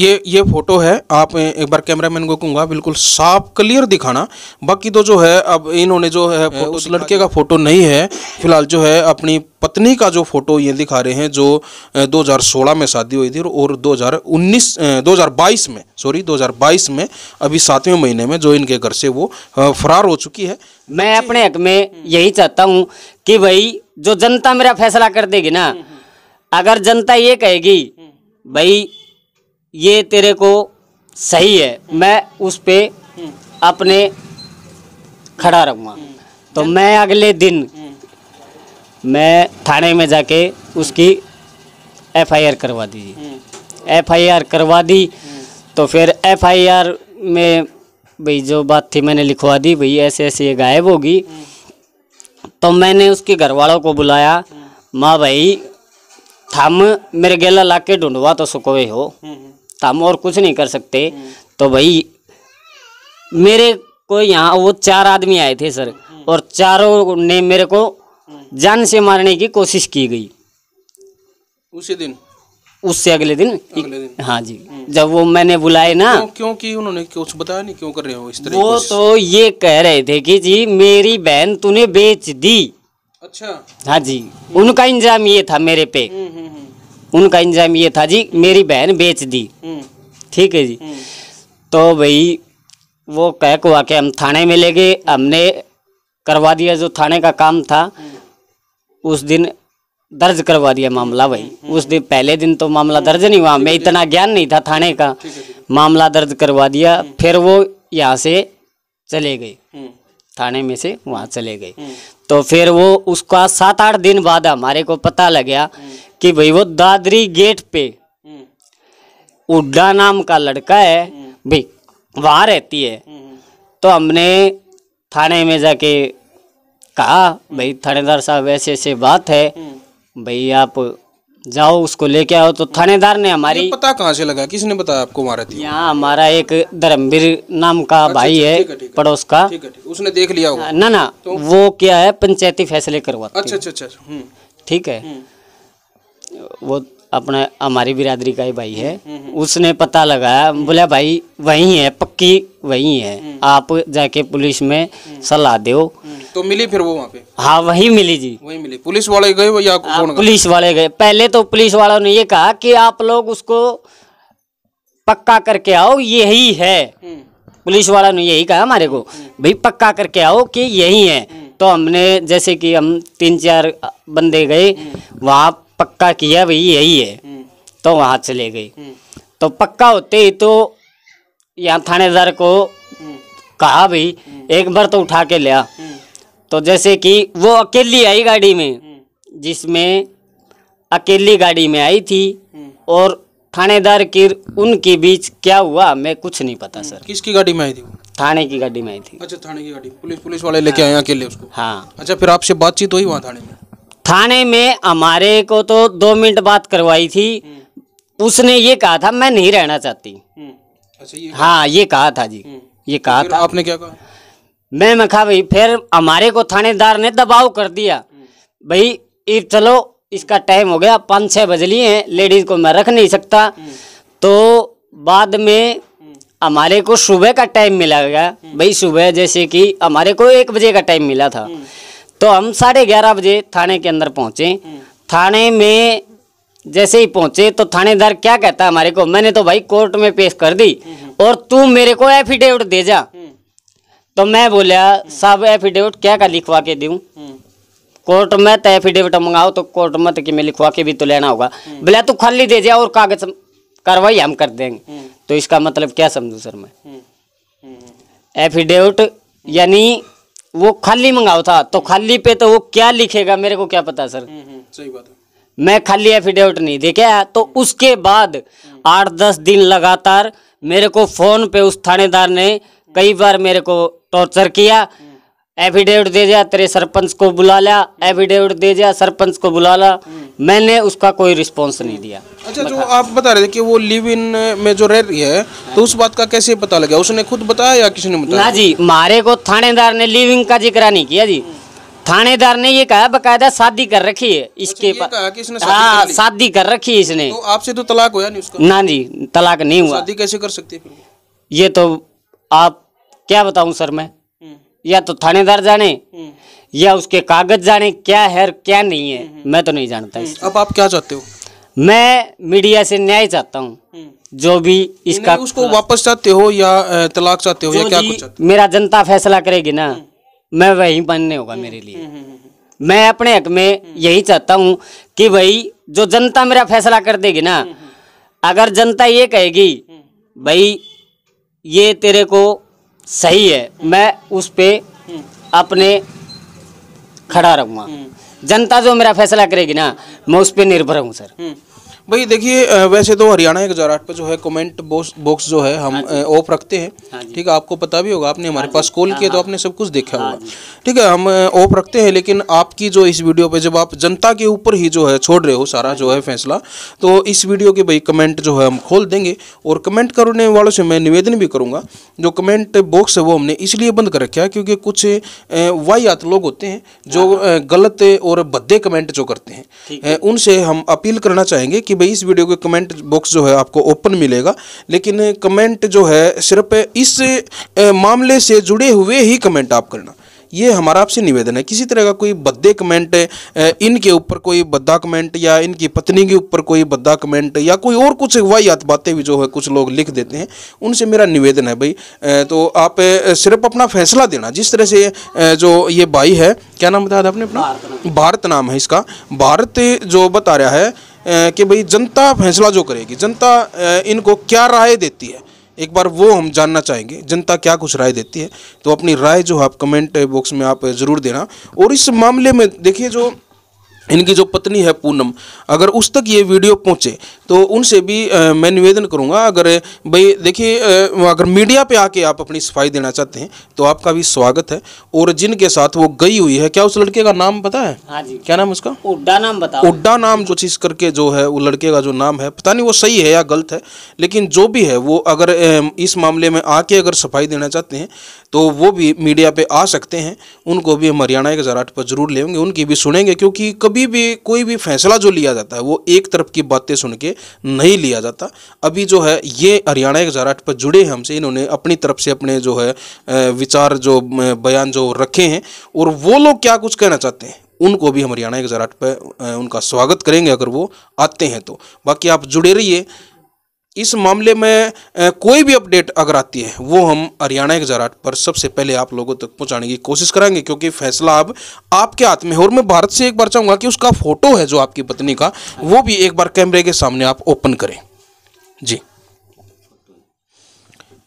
ये ये फोटो है आप एक बार कैमरा मैन को कहूँगा बिल्कुल साफ क्लियर दिखाना बाकी तो जो है अब इन्होंने जो है उस लड़के का फोटो नहीं है फिलहाल जो है अपनी पत्नी का जो फोटो ये दिखा रहे हैं जो 2016 में शादी हुई थी और 2019 2022 में सॉरी 2022 में अभी सातवें महीने में जो इनके घर से वो फरार हो चुकी है मैं अपने हक में यही चाहता हूँ कि भाई जो जनता मेरा फैसला कर देगी ना हम्म, हम्म। अगर जनता ये कहेगी भाई ये तेरे को सही है मैं उस पर अपने खड़ा रहूँगा तो हम्म। मैं अगले दिन हम्म। मैं थाने में जाके उसकी एफआईआर करवा दीजिए हम्म। एफआईआर करवा दी तो फिर एफआईआर में भाई जो बात थी मैंने लिखवा दी भाई ऐसे ऐसे ये गायब होगी तो मैंने उसके घर वालों को बुलाया माँ भाई थम मेरे गेला लाके ढूंढवा तो सुकोवे हो तो हम और कुछ नहीं कर सकते तो भाई मेरे को यहाँ वो चार आदमी आए थे सर और चारों ने मेरे को जान से मारने की कोशिश की गई उसी दिन उससे अगले दिन, अगले दिन। हाँ जी हम्म। जब वो मैंने बुलाए ना क्यों, क्योंकि उन्होंने कुछ बताया नहीं क्यों कर रहे हो इस तरह वो तो ये कह रहे थे कि जी मेरी बहन तूने बेच दी अच्छा हाँ जी उनका इंजाम ये था मेरे पे हम्म, हम्म। उनका इंजाम ये था जी मेरी बहन बेच दी हम्म। ठीक है जी हम्म। तो भाई वो कह को आके हम थाने में ले गए हमने करवा दिया जो थाने का काम था हम्म। उस दिन दर्ज करवा दिया मामला भाई उस दिन पहले दिन तो मामला दर्ज नहीं हुआ मैं इतना ज्ञान नहीं था थाने का मामला दर्ज करवा दिया फिर वो यहाँ से चले गए थाने में से वहाँ चले गए तो फिर वो उसका सात आठ दिन बाद हमारे को पता लग गया कि भाई वो दादरी गेट पे उड्डा नाम का लड़का है भाई वहाँ रहती है तो हमने थाने में जाके कहा भाई थानेदार साहब ऐसे ऐसे बात है भाई आप जाओ उसको लेके आओ तो थानेदार ने हमारी पता कहाँ से लगा किसने बताया आपको मारा थी यहाँ हमारा एक धर्मवीर नाम का अच्छा, भाई अच्छा, है पड़ोस का ठीक है उसने देख लिया होगा ना ना तो? वो क्या है पंचायती फैसले करवा अच्छा, अच्छा अच्छा अच्छा हम्म। ठीक है हम्म। वो अपना हमारी बिरादरी का ही भाई है हम्म, उसने पता लगाया बोला भाई वही है पक्की वही है आप जाके पुलिस में सलाह दो तो मिली फिर वो वहाँ पे हाँ वही मिली जी वही मिली पुलिस वाले गए या आ, हाँ, पुलिस वाले गए पहले तो पुलिस वालों ने ये कहा कि आप लोग उसको पक्का करके आओ यही है हम्म। पुलिस वाला ने यही कहा हमारे को हम्म। भाई पक्का करके आओ कि यही है हम्म। तो हमने जैसे कि हम तीन चार बंदे गए वहाँ पक्का किया भाई यही है तो वहाँ चले गए तो पक्का होते ही तो यहाँ थानेदार को कहा भाई एक बार तो उठा के लिया तो जैसे कि वो अकेली आई गाड़ी में हम्म। जिसमें अकेली गाड़ी में आई थी हम्म। और थानेदार की उनके बीच क्या हुआ मैं कुछ नहीं पता हम्म। सर किसकी गाड़ी में आई थी थाने की गाड़ी में आई थी अच्छा थाने की गाड़ी पुलिस पुलिस वाले लेके आए हाँ। अकेले उसको हाँ अच्छा फिर आपसे बातचीत हुई वहाँ थाने में थाने में हमारे को तो दो मिनट बात करवाई थी उसने ये कहा था मैं नहीं रहना चाहती अच्छा ये हाँ ये कहा था जी ये कहा था आपने क्या कहा मैं मखा भाई फिर हमारे को थानेदार ने दबाव कर दिया भाई ये चलो इसका टाइम हो गया पाँच छः बज लिए हैं लेडीज़ को मैं रख नहीं सकता तो बाद में हमारे को सुबह का टाइम मिला गया भाई सुबह जैसे कि हमारे को एक बजे का टाइम मिला था तो हम साढ़े ग्यारह बजे थाने के अंदर पहुँचे थाने में जैसे ही पहुंचे तो थानेदार क्या कहता हमारे को मैंने तो भाई कोर्ट में पेश कर दी और तू मेरे को एफिडेविट दे जा तो मैं बोलिया साहब एफिडेविट क्या का लिखवा के दू हम्म। कोर्ट में तो एफिडेविट मंगाओ तो कोर्ट में तो कि मैं लिखवा के भी तो लेना होगा हम्म। बोला तू खाली दे दिया और कागज कार्रवाई हम कर देंगे हम्म। तो इसका मतलब क्या समझू सर मैं एफिडेविट यानी वो खाली मंगाओ था तो खाली पे तो वो क्या लिखेगा मेरे को क्या पता सर सही बात है मैं खाली एफिडेविट नहीं देखे हाँ, तो उसके बाद आठ दस दिन लगातार मेरे को फोन पे उस थानेदार ने कई बार मेरे को टॉर्चर किया एफिडेविट दे जा तेरे सरपंच को बुला लिया एफिडेविट दे जा सरपंच को बुला ला मैंने उसका कोई रिस्पांस नहीं दिया अच्छा जो आप बता रहे थे कि वो लिव इन में जो रह रही है तो उस बात का कैसे पता लगा उसने खुद बताया या किसी ने बताया ना जी मारे को थानेदार ने लिविंग का जिक्र नहीं किया जी थानेदार ने ये कहा बकायदा शादी कर रखी है इसके अच्छा, हाँ शादी कर रखी है इसने तो आपसे तो तलाक हुआ नहीं उसका ना जी तलाक नहीं हुआ शादी कैसे कर सकती है ये तो आप क्या बताऊं सर मैं हम्म। या तो थानेदार जाने हम्म। या उसके कागज जाने क्या है क्या नहीं है हम्म। मैं तो नहीं जानता अब आप क्या चाहते हो मैं मीडिया से न्याय चाहता हूँ जो भी इसका उसको वापस चाहते हो या तलाक चाहते हो या क्या कुछ चाहते हो? मेरा जनता फैसला करेगी ना मैं वही बनने होगा मेरे लिए मैं अपने हक में यही चाहता हूँ कि भाई जो जनता मेरा फैसला कर देगी ना अगर जनता ये कहेगी भाई ये तेरे को सही है मैं उस पर अपने खड़ा रहूँगा हम्म। जनता जो मेरा फैसला करेगी ना मैं उस पर निर्भर हूँ सर हम्म। भाई देखिए वैसे तो हरियाणा एक हजार पे जो है कमेंट बॉक्स जो है हम ऑफ हाँ रखते हैं हाँ ठीक है आपको पता भी होगा आपने हमारे हाँ पास कॉल किया तो आपने सब कुछ देखा होगा ठीक है हम ऑफ रखते हैं लेकिन आपकी जो इस वीडियो पे जब आप जनता के ऊपर ही जो है छोड़ रहे हो सारा जो है फैसला तो इस वीडियो के भाई कमेंट जो है हम खोल देंगे और कमेंट करने वालों से मैं निवेदन भी करूँगा जो कमेंट बॉक्स है वो हमने इसलिए बंद कर रखा है क्योंकि कुछ वाहियात लोग होते हैं जो गलत और भद्दे कमेंट जो करते हैं उनसे हम अपील करना चाहेंगे कि भाई इस वीडियो के कमेंट बॉक्स जो है आपको ओपन मिलेगा लेकिन कमेंट जो है सिर्फ इस मामले से जुड़े हुए ही कमेंट आप करना ये हमारा आपसे निवेदन है किसी तरह का कोई बद्दे कमेंट इनके ऊपर कोई बद्दा कमेंट या इनकी पत्नी के ऊपर कोई बद्दा कमेंट या कोई और कुछ वाहियात बातें भी जो है कुछ लोग लिख देते हैं उनसे मेरा निवेदन है भाई तो आप सिर्फ अपना फैसला देना जिस तरह से जो ये भाई है क्या नाम बताया था आपने अपना भारत नाम है इसका भारत जो बता रहा है कि भाई जनता फैसला जो करेगी जनता इनको क्या राय देती है एक बार वो हम जानना चाहेंगे जनता क्या कुछ राय देती है तो अपनी राय जो आप कमेंट बॉक्स में आप ज़रूर देना और इस मामले में देखिए जो इनकी जो पत्नी है पूनम अगर उस तक ये वीडियो पहुँचे तो उनसे भी आ, मैं निवेदन करूँगा अगर भाई देखिए अगर मीडिया पे आके आप अपनी सफाई देना चाहते हैं तो आपका भी स्वागत है और जिनके साथ वो गई हुई है क्या उस लड़के का नाम पता है हाँ जी क्या नाम उसका उड्डा नाम बताओ उड्डा नाम जो चीज़ करके जो है वो लड़के का जो नाम है पता नहीं वो सही है या गलत है लेकिन जो भी है वो अगर इस मामले में आके अगर सफाई देना चाहते हैं तो वो भी मीडिया पे आ सकते हैं उनको भी हम हरियाणा के ज़राट पर ज़रूर लेंगे उनकी भी सुनेंगे क्योंकि कभी भी कोई भी फैसला जो लिया जाता है वो एक तरफ की बातें सुन के नहीं लिया जाता अभी जो है ये हरियाणा के ज़राट पर जुड़े हैं हमसे इन्होंने अपनी तरफ से अपने जो है विचार जो बयान जो रखे हैं और वो लोग क्या कुछ कहना चाहते हैं उनको भी हम हरियाणा के ज़राट पर उनका स्वागत करेंगे अगर वो आते हैं तो बाकी आप जुड़े रहिए इस मामले में कोई भी अपडेट अगर आती है वो हम हरियाणा एक जराट पर सबसे पहले आप लोगों तक पहुंचाने की कोशिश करेंगे क्योंकि फैसला अब आपके हाथ में है और मैं भारत से एक बार चाहूँगा कि उसका फोटो है जो आपकी पत्नी का वो भी एक बार कैमरे के सामने आप ओपन करें जी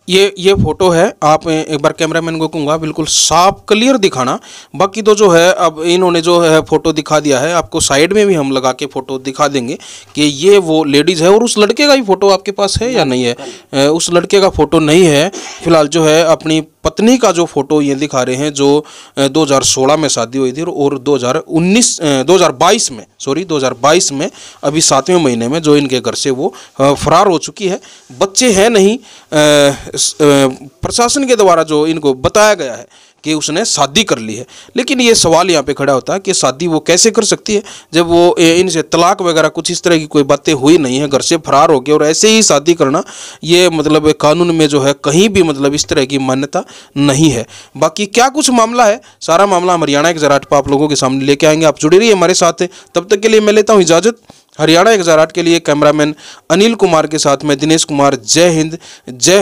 ये ये फोटो है आप एक बार कैमरा मैन को कहूँगा बिल्कुल साफ क्लियर दिखाना बाकी तो जो है अब इन्होंने जो है फोटो दिखा दिया है आपको साइड में भी हम लगा के फोटो दिखा देंगे कि ये वो लेडीज़ है और उस लड़के का भी फोटो आपके पास है या नहीं है उस लड़के का फोटो नहीं है फिलहाल जो है अपनी पत्नी का जो फोटो ये दिखा रहे हैं जो 2016 में शादी हुई थी और 2019 2022 में सॉरी 2022 में अभी सातवें महीने में जो इनके घर से वो फरार हो चुकी है बच्चे हैं नहीं प्रशासन के द्वारा जो इनको बताया गया है कि उसने शादी कर ली है लेकिन ये सवाल यहाँ पे खड़ा होता है कि शादी वो कैसे कर सकती है जब वो इनसे तलाक वगैरह कुछ इस तरह की कोई बातें हुई नहीं है घर से फरार हो गया और ऐसे ही शादी करना ये मतलब कानून में जो है कहीं भी मतलब इस तरह की मान्यता नहीं है बाकी क्या कुछ मामला है सारा मामला हम हरियाणा एक जराट पर आप लोगों के सामने लेके आएंगे आप जुड़े रहिए हमारे साथ तब तक के लिए मैं लेता हूँ इजाज़त हरियाणा एक के लिए कैमरामैन अनिल कुमार के साथ में दिनेश कुमार जय हिंद जय